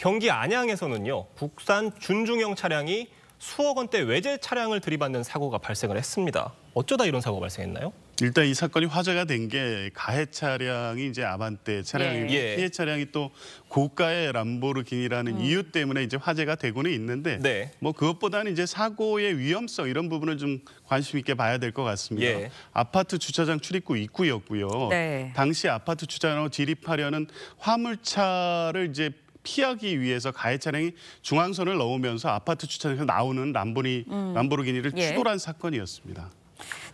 경기 안양에서는요 국산 준중형 차량이 수억 원대 외제 차량을 들이받는 사고가 발생을 했습니다. 어쩌다 이런 사고가 발생했나요? 일단 이 사건이 화제가 된 게 가해 차량이 이제 아반떼 차량이고 예. 예. 피해 차량이 또 고가의 람보르기니라는 음. 이유 때문에 이제 화제가 되고는 있는데 네. 뭐 그것보다는 이제 사고의 위험성 이런 부분을 좀 관심 있게 봐야 될 것 같습니다. 예. 아파트 주차장 출입구 입구였고요. 네. 당시 아파트 주차장으로 진입하려는 화물차를 이제 피하기 위해서 가해 차량이 중앙선을 넘으면서 아파트 주차장에서 나오는 람보니 음. 람보르기니를 예. 추돌한 사건이었습니다.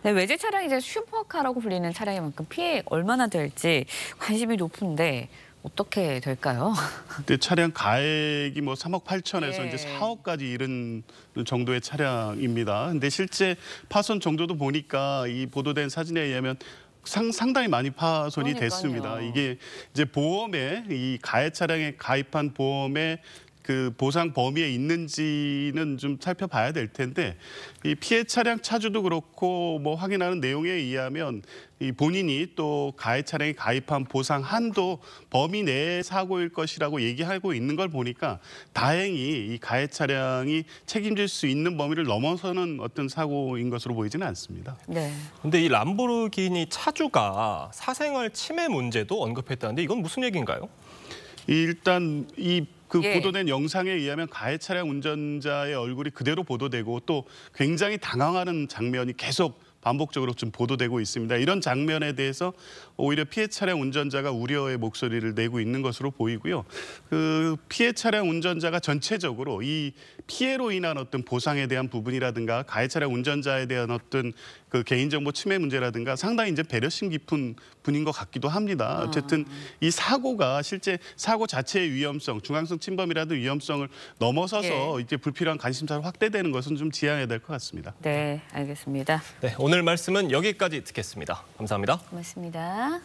네, 외제 차량이 이제 슈퍼카라고 불리는 차량의 만큼 피해 얼마나 될지 관심이 높은데 어떻게 될까요? 근데 차량 가액이 뭐 3억 8천에서 예. 이제 4억까지 이른 정도의 차량입니다. 근데 실제 파손 정도도 보니까 이 보도된 사진에 의하면 상, 상당히 많이 파손이 그러니까요. 됐습니다. 이게 이제 보험에 이 가해 차량에 가입한 보험에 그 보상 범위에 있는지는 좀 살펴봐야 될 텐데 이 피해 차량 차주도 그렇고 뭐 확인하는 내용에 의하면 이 본인이 또 가해 차량이 가입한 보상 한도 범위 내의 사고일 것이라고 얘기하고 있는 걸 보니까 다행히 이 가해 차량이 책임질 수 있는 범위를 넘어서는 어떤 사고인 것으로 보이지는 않습니다. 네. 근데 이 람보르기니 차주가 사생활 침해 문제도 언급했다는데 이건 무슨 얘기인가요? 일단 이그 예. 보도된 영상에 의하면 가해 차량 운전자의 얼굴이 그대로 보도되고 또 굉장히 당황하는 장면이 계속 반복적으로 좀 보도되고 있습니다. 이런 장면에 대해서 오히려 피해 차량 운전자가 우려의 목소리를 내고 있는 것으로 보이고요. 그 피해 차량 운전자가 전체적으로 이 피해로 인한 어떤 보상에 대한 부분이라든가 가해 차량 운전자에 대한 어떤 그 개인정보 침해 문제라든가 상당히 이제 배려심 깊은 분인 것 같기도 합니다. 아. 어쨌든 이 사고가 실제 사고 자체의 위험성, 중앙성 침범이라도 위험성을 넘어서서 예. 이제 불필요한 관심사로 확대되는 것은 좀 지양해야 될 것 같습니다. 네, 알겠습니다. 네, 오늘 말씀은 여기까지 듣겠습니다. 감사합니다. 고맙습니다.